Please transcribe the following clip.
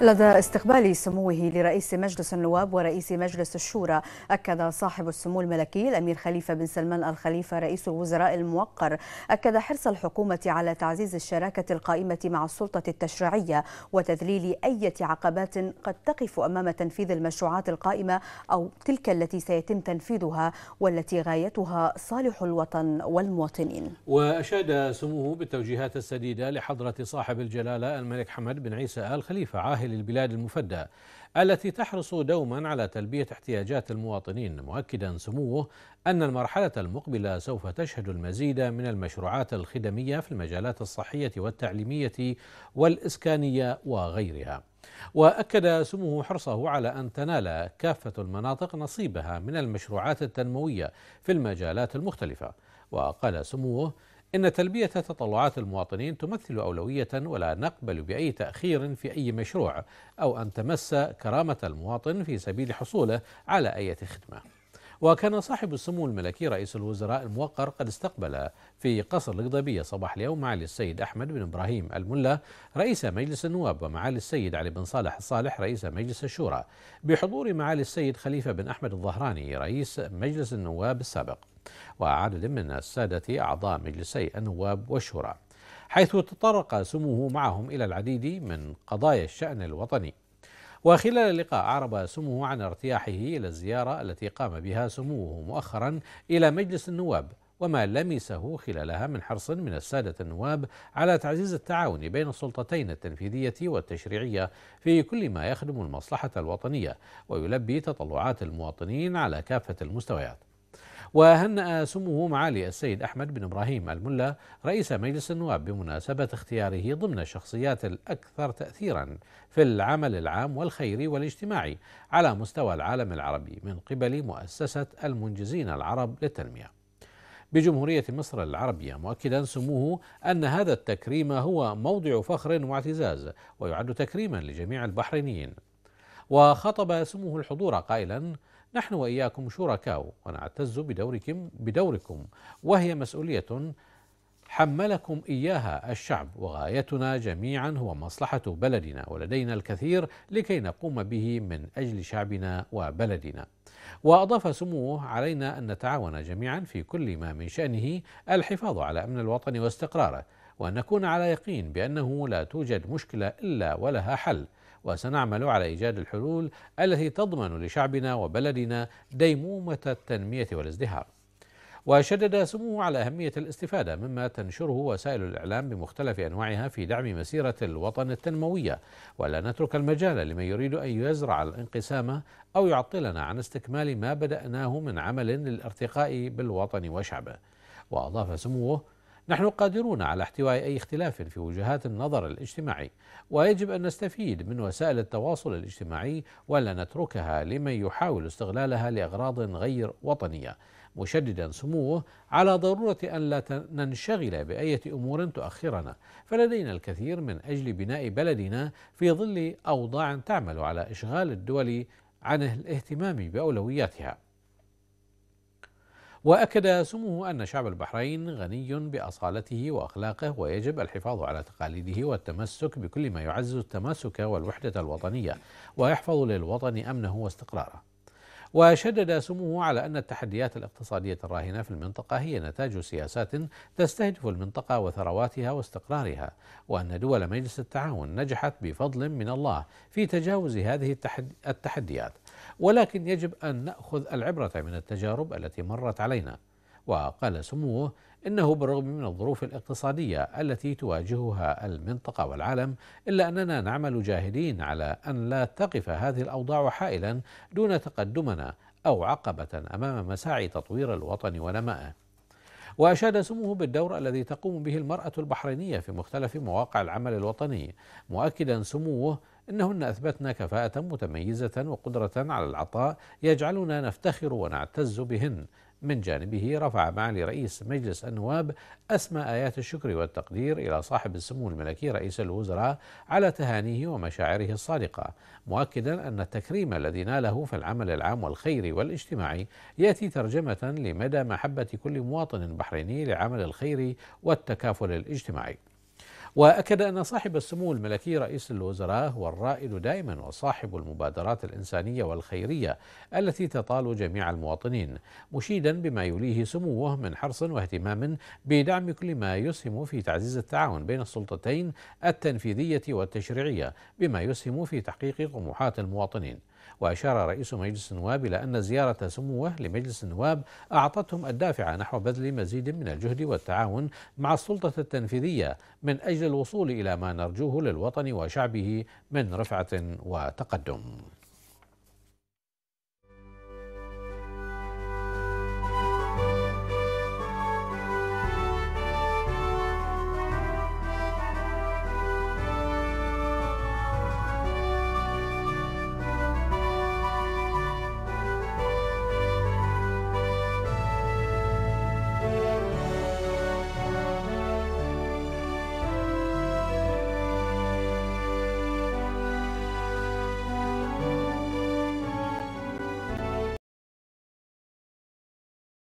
لدى استقبال سموه لرئيس مجلس النواب ورئيس مجلس الشورى أكد صاحب السمو الملكي الأمير خليفة بن سلمان الخليفة رئيس الوزراء الموقر أكد حرص الحكومة على تعزيز الشراكة القائمة مع السلطة التشريعية وتذليل أي عقبات قد تقف أمام تنفيذ المشروعات القائمة أو تلك التي سيتم تنفيذها والتي غايتها صالح الوطن والمواطنين وأشاد سموه بالتوجيهات السديدة لحضرة صاحب الجلالة الملك حمد بن عيسى آل خليفة عاهد سواحل البلاد المفدى التي تحرص دوما على تلبية احتياجات المواطنين مؤكدا سموه أن المرحلة المقبلة سوف تشهد المزيد من المشروعات الخدمية في المجالات الصحية والتعليمية والإسكانية وغيرها واكد سموه حرصه على ان تنال كافه المناطق نصيبها من المشروعات التنمويه في المجالات المختلفه وقال سموه إن تلبية تطلعات المواطنين تمثل أولوية ولا نقبل بأي تأخير في أي مشروع أو أن تمس كرامة المواطن في سبيل حصوله على أي خدمة. وكان صاحب السمو الملكي رئيس الوزراء الموقر قد استقبل في قصر القضبية صباح اليوم معالي السيد أحمد بن إبراهيم الملا رئيس مجلس النواب ومعالي السيد علي بن صالح الصالح رئيس مجلس الشورى بحضور معالي السيد خليفة بن أحمد الظهراني رئيس مجلس النواب السابق وعدد من السادة أعضاء مجلسي النواب والشورى حيث تطرق سموه معهم إلى العديد من قضايا الشأن الوطني وخلال اللقاء أعرب سموه عن ارتياحه إلى الزيارة التي قام بها سموه مؤخرا إلى مجلس النواب وما لمسه خلالها من حرص من السادة النواب على تعزيز التعاون بين السلطتين التنفيذية والتشريعية في كل ما يخدم المصلحة الوطنية ويلبي تطلعات المواطنين على كافة المستويات وهنأ سمه معالي السيد أحمد بن إبراهيم الملا رئيس مجلس النواب بمناسبة اختياره ضمن الشخصيات الأكثر تأثيرا في العمل العام والخيري والاجتماعي على مستوى العالم العربي من قبل مؤسسة المنجزين العرب للتنمية بجمهورية مصر العربية مؤكدا سموه أن هذا التكريم هو موضع فخر واعتزاز ويعد تكريما لجميع البحرينيين وخطب سموه الحضور قائلا نحن وإياكم شركاء ونعتز بدوركم بدوركم وهي مسؤولية حملكم إياها الشعب وغايتنا جميعا هو مصلحة بلدنا ولدينا الكثير لكي نقوم به من أجل شعبنا وبلدنا وأضاف سموه علينا أن نتعاون جميعا في كل ما من شأنه الحفاظ على أمن الوطن واستقراره وأن نكون على يقين بأنه لا توجد مشكلة إلا ولها حل وسنعمل على إيجاد الحلول التي تضمن لشعبنا وبلدنا ديمومة التنمية والازدهار وشدد سموه على أهمية الاستفادة مما تنشره وسائل الإعلام بمختلف أنواعها في دعم مسيرة الوطن التنموية ولا نترك المجال لمن يريد أن يزرع الانقسام أو يعطلنا عن استكمال ما بدأناه من عمل للارتقاء بالوطن وشعبه وأضاف سموه نحن قادرون على احتواء اي اختلاف في وجهات النظر الاجتماعي ويجب ان نستفيد من وسائل التواصل الاجتماعي ولا نتركها لمن يحاول استغلالها لاغراض غير وطنيه مشددا سموه على ضروره ان لا ننشغل باية امور تؤخرنا فلدينا الكثير من اجل بناء بلدنا في ظل اوضاع تعمل على اشغال الدول عن الاهتمام باولوياتها واكد سموه ان شعب البحرين غني باصالته واخلاقه ويجب الحفاظ على تقاليده والتمسك بكل ما يعزز التماسك والوحده الوطنيه ويحفظ للوطن امنه واستقراره وشدد سموه على أن التحديات الاقتصادية الراهنة في المنطقة هي نتاج سياسات تستهدف المنطقة وثرواتها واستقرارها وأن دول مجلس التعاون نجحت بفضل من الله في تجاوز هذه التحديات ولكن يجب أن نأخذ العبرة من التجارب التي مرت علينا وقال سموه إنه بالرغم من الظروف الاقتصادية التي تواجهها المنطقة والعالم إلا أننا نعمل جاهدين على أن لا تقف هذه الأوضاع حائلا دون تقدمنا أو عقبة أمام مساعي تطوير الوطن ونمائه وأشاد سموه بالدور الذي تقوم به المرأة البحرينية في مختلف مواقع العمل الوطني مؤكدا سموه انهن اثبتن كفاءه متميزه وقدره على العطاء يجعلنا نفتخر ونعتز بهن من جانبه رفع معالي رئيس مجلس النواب أسمى آيات الشكر والتقدير إلى صاحب السمو الملكي رئيس الوزراء على تهانيه ومشاعره الصادقة مؤكدا أن التكريم الذي ناله في العمل العام والخيري والاجتماعي يأتي ترجمة لمدى محبة كل مواطن بحريني لعمل الخيري والتكافل الاجتماعي وأكد أن صاحب السمو الملكي رئيس الوزراء هو الرائد دائما وصاحب المبادرات الإنسانية والخيرية التي تطال جميع المواطنين مشيدا بما يليه سموه من حرص واهتمام بدعم كل ما يسهم في تعزيز التعاون بين السلطتين التنفيذية والتشريعية بما يسهم في تحقيق طموحات المواطنين وأشار رئيس مجلس النواب إلى أن زيارة سموه لمجلس النواب أعطتهم الدافع نحو بذل مزيد من الجهد والتعاون مع السلطة التنفيذية من أجل الوصول إلى ما نرجوه للوطن وشعبه من رفعة وتقدم